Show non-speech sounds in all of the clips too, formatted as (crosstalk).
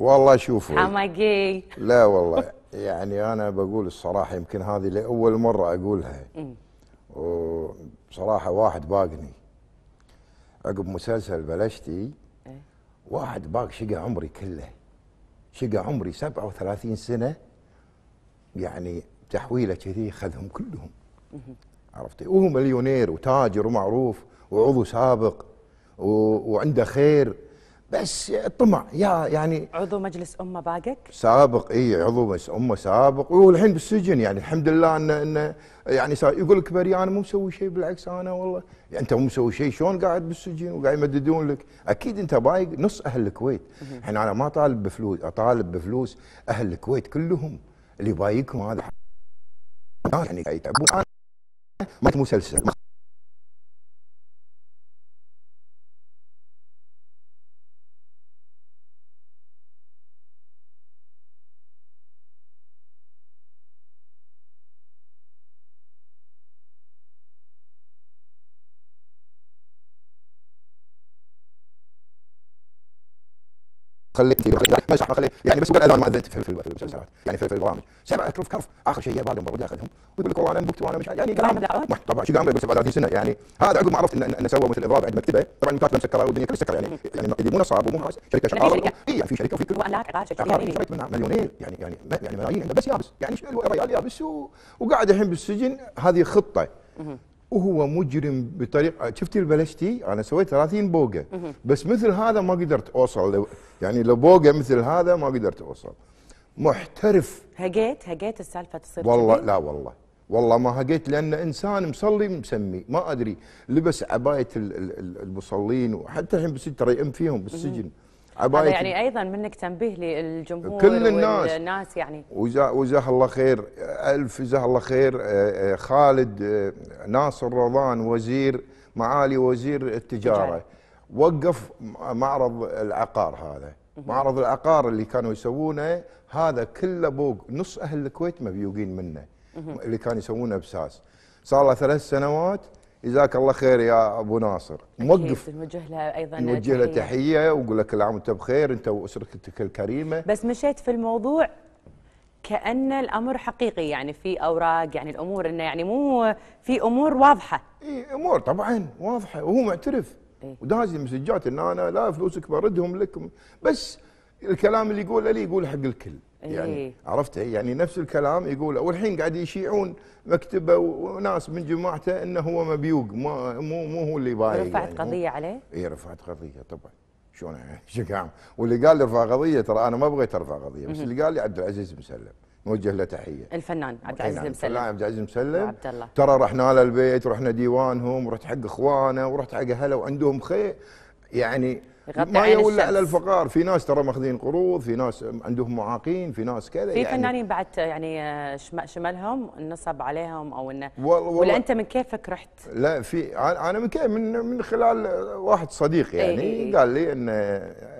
والله شوفوا حماقي لا والله يعني انا بقول الصراحه يمكن هذه لاول مره اقولها وبصراحه واحد باقني عقب مسلسل بلشتي إيه. واحد باق شقى عمري كله شقى عمري 37 سنه يعني تحويله كذي خذهم كلهم عرفتي وهو مليونير وتاجر ومعروف وعضو سابق وعنده خير بس طمع يا يعني عضو مجلس امه باقك؟ سابق اي عضو مجلس امه سابق والحين بالسجن يعني الحمد لله انه انه يعني يقول لك بري انا مو مسوي شيء بالعكس انا والله يعني انت مو مسوي شيء شلون قاعد بالسجن وقاعد يمددون لك اكيد انت بايق نص اهل الكويت الحين انا ما طالب بفلوس اطالب بفلوس اهل الكويت كلهم اللي بايقهم هذا يعني يتعبون انا ما مسلسل خليك ماشي خليك يعني بس ما مع البنت في المسلسلات يعني في البرامج سبعه كرف كرف اخر شيء بعدهم المباراه ياخذهم ويقول لك والله انا بكت وانا مش يعني كلام طبعا شو قام بس 30 سنه يعني هذا عقب ما عرفت ان ان سوى مثل اضراب عند مكتبه طبعا المكاتبه مسكره والدنيا كلها مسكره يعني يعني مو نصاب ومو ناس شركه شغاله اي يعني في شركه وفي كل عقارات مليونير يعني يعني يعني ملايين بس يابس يعني الرجال يابس وقاعد الحين بالسجن هذه خطه وهو مجرم بطريقه شفتي البلشتي انا سويت 30 بوقه بس مثل هذا ما قدرت اوصل يعني لو بوقه مثل هذا ما قدرت اوصل محترف هجيت هجيت السالفه تصير والله لا والله والله ما هقيت لان انسان مصلي مسمي ما ادري لبس عبايه المصلين وحتى الحين بالسجن ترى يأم فيهم بالسجن عبايه يعني ايضا منك تنبيه للجمهور كل الناس الناس يعني وجزاه الله خير الف جزاه الله خير آه، آه، خالد آه، ناصر رضان وزير معالي وزير التجاره وقف معرض العقار هذا معرض العقار اللي كانوا يسوونه هذا كله بوق نص اهل الكويت مبيوقين منه اللي كانوا يسوونه بساس صار له ثلاث سنوات جزاك الله خير يا ابو ناصر موقف نوجه له ايضا نوجه له تحيه ونقول لك كل عام وانت بخير انت واسرتك الكريمه بس مشيت في الموضوع كان الامر حقيقي يعني في اوراق يعني الامور انه يعني مو في امور واضحه اي امور طبعا واضحه وهو معترف إيه؟ مسجات ان انا لا فلوسك بردهم لكم بس الكلام اللي يقوله لي يقول حق الكل إيه. يعني إيه؟ عرفته يعني نفس الكلام يقوله والحين قاعد يشيعون مكتبه وناس من جماعته انه هو مبيوق مو مو هو اللي بايع رفعت يعني قضيه عليه؟ اي رفعت قضيه طبعا شلون (laughs) شو واللي قال لي ارفع قضيه ترى انا ما بغيت ارفع قضيه بس اللي قال لي عبد العزيز مسلم نوجه له تحيه الفنان عبد نعم، العزيز المسلم الفنان عبد العزيز المسلم عبد الله ترى رحنا له البيت ورحنا ديوانهم ورحت حق اخوانه ورحت حق اهله وعندهم خير يعني ما يولى على الفقار في ناس ترى ماخذين قروض في ناس عندهم معاقين في ناس كذا في يعني فنانين بعد يعني آه، شملهم نصب عليهم او انه ولا انت من كيفك رحت لا في انا من كيف من من خلال واحد صديق يعني ايه قال لي انه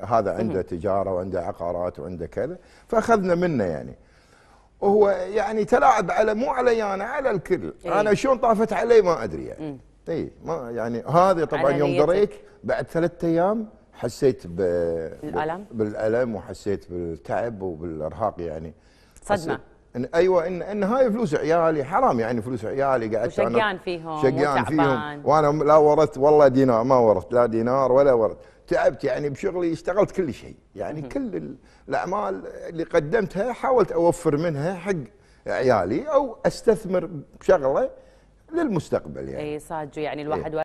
هذا عنده تجاره وعنده عقارات وعنده كذا فاخذنا منه يعني وهو يعني تلاعب على مو علي انا يعني على الكل إيه؟ انا شلون طافت علي ما ادري يعني اي ما يعني هذا طبعا يوم دريت بعد ثلاثة ايام حسيت ب... بالالم بالالم وحسيت بالتعب وبالارهاق يعني صدمه إن ايوه ان ان هاي فلوس عيالي حرام يعني فلوس عيالي قعدت شقيان فيهم شقيان فيهم وانا لا ورثت والله دينار ما ورثت لا دينار ولا ورث تعبت يعني بشغلي اشتغلت كل شيء يعني كل الاعمال اللي قدمتها حاولت اوفر منها حق عيالي او استثمر بشغله للمستقبل يعني اي صادق يعني الواحد إيه.